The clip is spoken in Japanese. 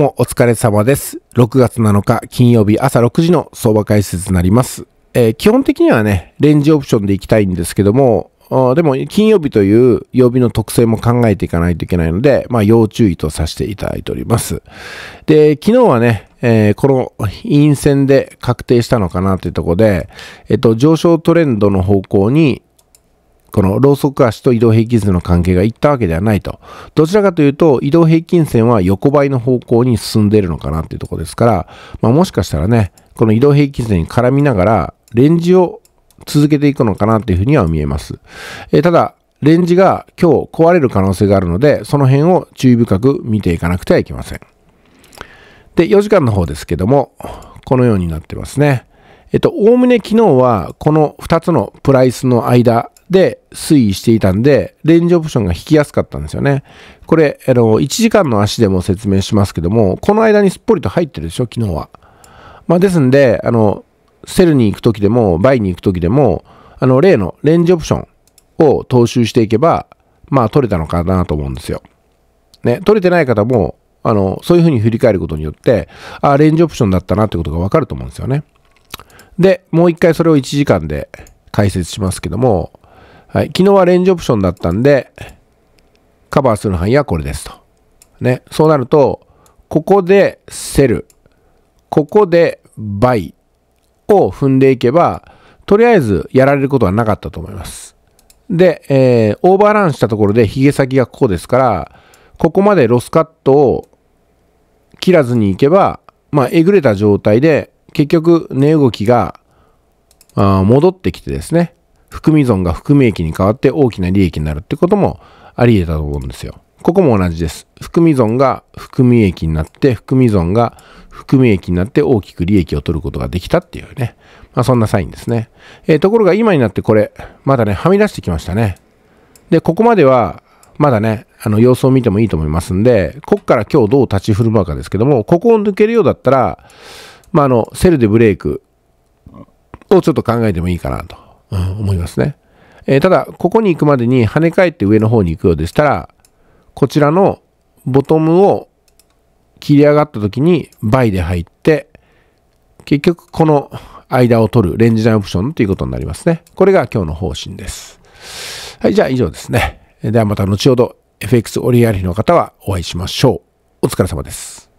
もお疲れ様です。6月7日金曜日朝6時の相場解説になります。えー、基本的にはね、レンジオプションでいきたいんですけども、でも金曜日という曜日の特性も考えていかないといけないので、まあ要注意とさせていただいております。で、昨日はね、えー、この陰線で確定したのかなというところで、えっと、上昇トレンドの方向に、このローソク足と移動平均線の関係がいったわけではないと。どちらかというと、移動平均線は横ばいの方向に進んでいるのかなっていうところですから、まあ、もしかしたらね、この移動平均線に絡みながら、レンジを続けていくのかなというふうには見えます。えー、ただ、レンジが今日壊れる可能性があるので、その辺を注意深く見ていかなくてはいけません。で、4時間の方ですけども、このようになってますね。えっと、おおむね昨日はこの2つのプライスの間で推移していたんで、レンジオプションが引きやすかったんですよね。これ、あの、1時間の足でも説明しますけども、この間にすっぽりと入ってるでしょ、昨日は。まあ、ですんで、あの、セルに行く時でも、バイに行く時でも、あの、例のレンジオプションを踏襲していけば、まあ、取れたのかなと思うんですよ。ね、取れてない方も、あの、そういうふうに振り返ることによって、ああ、レンジオプションだったなってことがわかると思うんですよね。で、もう一回それを1時間で解説しますけども、はい、昨日はレンジオプションだったんで、カバーする範囲はこれですと。ね、そうなると、ここでセル、ここでバイを踏んでいけば、とりあえずやられることはなかったと思います。で、えー、オーバーランしたところでヒゲ先がここですから、ここまでロスカットを切らずにいけば、まあ、えぐれた状態で、結局、値動きが、あ戻ってきてですね、含み損が含み益に変わって大きな利益になるってこともあり得たと思うんですよ。ここも同じです。含み損が含み益になって、含み損が含み益になって大きく利益を取ることができたっていうね。まあそんなサインですね。えー、ところが今になってこれ、まだね、はみ出してきましたね。で、ここまでは、まだね、あの様子を見てもいいと思いますんで、こっから今日どう立ち振る舞うかですけども、ここを抜けるようだったら、まああの、セルでブレイクをちょっと考えてもいいかなとうん、思いますね。えー、ただ、ここに行くまでに跳ね返って上の方に行くようでしたら、こちらのボトムを切り上がった時に倍で入って、結局この間を取るレンジラインオプションということになりますね。これが今日の方針です。はい、じゃあ以上ですね。ではまた後ほど FX 折り合りの方はお会いしましょう。お疲れ様です。